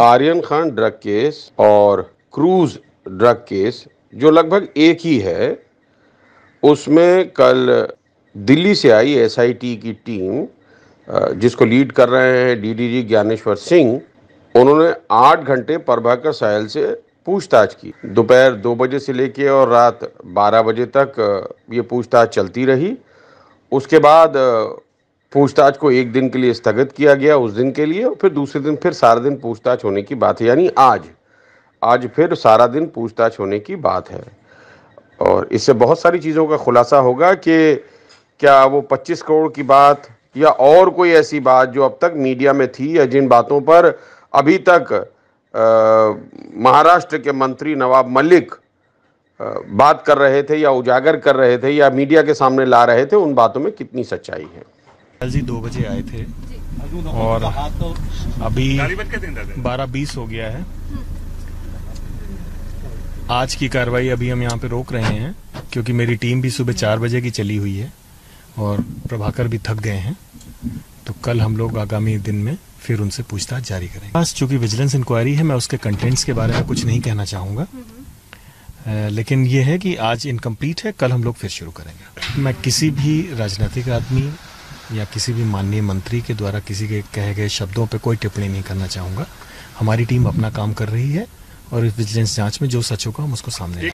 Aryan Khan drug case और cruise drug case जो लगभग एक ही है उसमें कल दिल्ली से आई एसआईटी की टीम जिसको लीड कर रहे हैं डीडीजी ज्ञानेश्वर सिंह उन्होंने आठ घंटे प्रभाकर सायल से पूछताछ की दोपहर दो बजे से लेके और रात बारह बजे तक ये पूछताछ चलती रही उसके बाद पूछताछ को एक दिन के लिए स्थगित किया गया उस दिन के लिए और फिर दूसरे दिन फिर सारा दिन पूछताछ होने की बात है यानी आज आज फिर सारा दिन पूछताछ होने की बात है और इससे बहुत सारी चीज़ों का खुलासा होगा कि क्या वो 25 करोड़ की बात या और कोई ऐसी बात जो अब तक मीडिया में थी या जिन बातों पर अभी तक महाराष्ट्र के मंत्री नवाब मलिक बात कर रहे थे या उजागर कर रहे थे या मीडिया के सामने ला रहे थे उन बातों में कितनी सच्चाई है कल जी दो बजे आए थे और अभी बारह बीस हो गया है आज की कार्रवाई अभी हम यहाँ पे रोक रहे हैं क्योंकि मेरी टीम भी सुबह चार बजे की चली हुई है और प्रभाकर भी थक गए हैं तो कल हम लोग आगामी दिन में फिर उनसे पूछताछ जारी करेंगे पास चूंकि विजिलेंस इंक्वायरी है मैं उसके कंटेंट्स के बारे में कुछ नहीं कहना चाहूँगा लेकिन ये है कि आज इनकम्प्लीट है कल हम लोग फिर शुरू करेंगे मैं किसी भी राजनीतिक आदमी या किसी भी माननीय मंत्री के द्वारा किसी के कहे गए शब्दों पर कोई टिप्पणी नहीं करना चाहूँगा हमारी टीम अपना काम कर रही है और इस विजिलेंस जांच में जो सच होगा हम उसको सामने